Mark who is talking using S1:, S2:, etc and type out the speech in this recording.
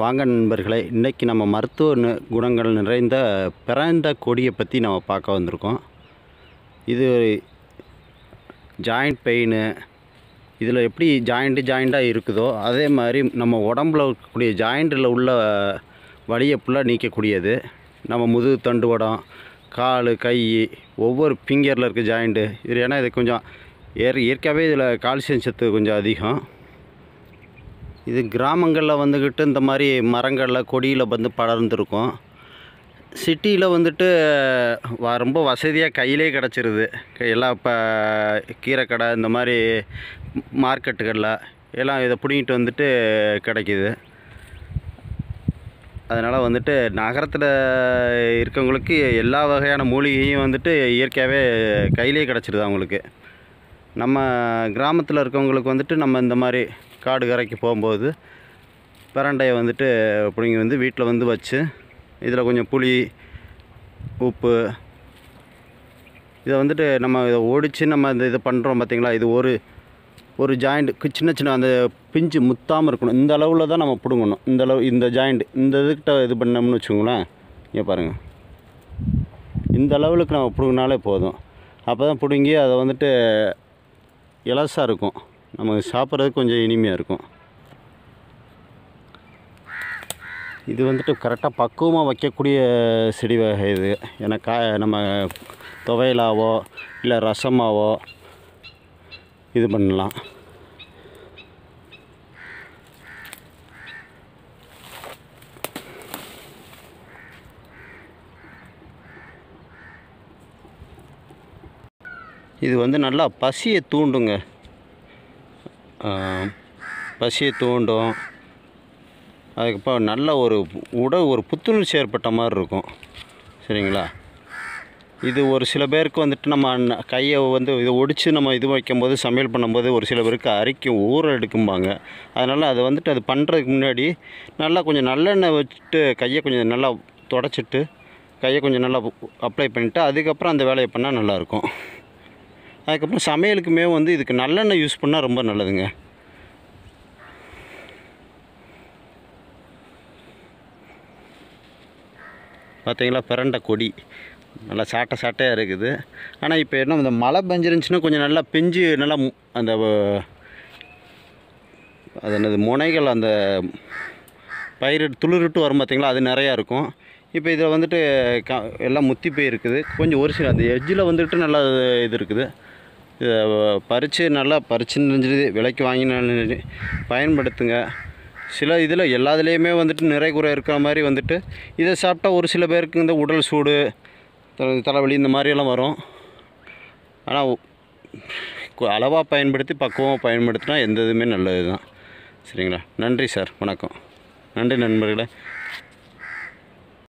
S1: வாங்க நண்பர்களே இன்றைக்கி நம்ம மருத்துவ குணங்கள் நிறைந்த பிறந்த கொடியை பற்றி நம்ம பார்க்க வந்திருக்கோம் இது ஜாயிண்ட் பெயின் இதில் எப்படி ஜாயிண்ட்டு ஜாயிண்ட்டாக இருக்குதோ அதே மாதிரி நம்ம உடம்புல இருக்கக்கூடிய ஜாயிண்டில் உள்ள வழியை ஃபுல்லாக நீக்கக்கூடியது நம்ம முதுகு உடம் கால் கை ஒவ்வொரு ஃபிங்கரில் இருக்க ஜாயிண்ட்டு இது ஏன்னா இது கொஞ்சம் ஏற் இயற்கையாகவே இதில் கால்சியம் சத்து கொஞ்சம் அதிகம் இது கிராமங்களில் வந்துக்கிட்டு இந்த மாதிரி மரங்களில் கொடியில் வந்து படர்ந்துருக்கும் சிட்டியில் வந்துட்டு ரொம்ப வசதியாக கையிலே கிடச்சிருது எல்லாம் இப்போ கீரைக்கடை இந்த மாதிரி மார்க்கெட்டுகளில் எல்லாம் இதை பிடிங்கிட்டு வந்துட்டு கிடைக்கிது அதனால் வந்துட்டு நகரத்தில் இருக்கவங்களுக்கு எல்லா வகையான மூலிகையும் வந்துட்டு இயற்கையாகவே கையிலே கிடச்சிருது அவங்களுக்கு நம்ம கிராமத்தில் இருக்கவங்களுக்கு வந்துட்டு நம்ம இந்த மாதிரி காடு கரைக்கு போகும்போது பிரண்டையை வந்துட்டு பிடிங்கி வந்து வீட்டில் வந்து வச்சு இதில் கொஞ்சம் புளி உப்பு இதை வந்துட்டு நம்ம இதை ஒடித்து நம்ம இந்த இதை பண்ணுறோம் பார்த்திங்களா இது ஒரு ஒரு ஜாயிண்ட்டு சின்ன சின்ன அந்த பிஞ்சு முத்தாமல் இருக்கணும் இந்த அளவில் தான் நம்ம பிடுங்கணும் இந்த அளவு இந்த ஜாயிண்ட் இந்த இதுக்கிட்ட இது பண்ணோம்னு வச்சுக்கோங்களேன் இங்கே பாருங்கள் இந்த அளவுக்கு நம்ம பிடுங்கினாலே போதும் அப்போ தான் பிடுங்கி அதை வந்துட்டு இலசாக இருக்கும் நம்ம சாப்பிட்றது கொஞ்சம் இனிமையாக இருக்கும் இது வந்துட்டு கரெக்டாக பக்குவமாக வைக்கக்கூடிய செடி வகை இது ஏன்னா கா நம்ம துவையலாவோ இல்லை ரசமாவோ இது பண்ணலாம் இது வந்து நல்லா பசியை தூண்டுங்க பசியை தூண்டும் அதுக்கப்புறம் நல்ல ஒரு உடல் ஒரு புத்துணர்ச்சி ஏற்பட்ட மாதிரி இருக்கும் சரிங்களா இது ஒரு சில பேருக்கு வந்துட்டு நம்ம கையை வந்து இதை ஒடித்து நம்ம இது வைக்கும்போது சமையல் பண்ணும்போது ஒரு சில பேருக்கு அரிக்கும் ஊற எடுக்கும்பாங்க அதனால் அதை வந்துட்டு அது பண்ணுறதுக்கு முன்னாடி நல்லா கொஞ்சம் நல்லெண்ணெய் வச்சுட்டு கையை கொஞ்சம் நல்லா தொடச்சிட்டு கையை கொஞ்சம் நல்லா அப்ளை பண்ணிவிட்டு அதுக்கப்புறம் அந்த வேலையை பண்ணால் நல்லாயிருக்கும் அதுக்கப்புறம் சமையலுக்குமே வந்து இதுக்கு நல்லெண்ணெய் யூஸ் பண்ணால் ரொம்ப நல்லதுங்க பார்த்தீங்களா பிறண்ட கொடி நல்லா சாட்டை சாட்டையாக இருக்குது ஆனால் இப்போ என்ன இந்த மழை பெஞ்சிருந்துச்சுன்னா கொஞ்சம் நல்லா பெஞ்சு நல்லா அந்த அது என்னது முனைகள் அந்த பயிர் துளிரிட்டு வரும் பார்த்திங்களா அது நிறையா இருக்கும் இப்போ இதில் வந்துட்டு க எல்லாம் முத்தி போயிருக்குது கொஞ்சம் ஒரு சில அந்த எஜ்ஜில் வந்துட்டு நல்லா இது இருக்குது பறித்து நல்லா பறிச்சு நிறைஞ்சிடுது விலைக்கு வாங்கினாலும் பயன்படுத்துங்க சில இதில் எல்லாத்துலேயுமே வந்துட்டு நிறை குறை இருக்கிற மாதிரி வந்துட்டு இதை சாப்பிட்டா ஒரு சில பேருக்கு இந்த உடல் சூடு தலைவலி இந்த மாதிரியெல்லாம் வரும் ஆனால் அளவாக பயன்படுத்தி பக்குவமாக பயன்படுத்தினா எந்த இதுவுமே நல்லது தான் சரிங்களா நன்றி சார் வணக்கம் நன்றி நண்பர்களே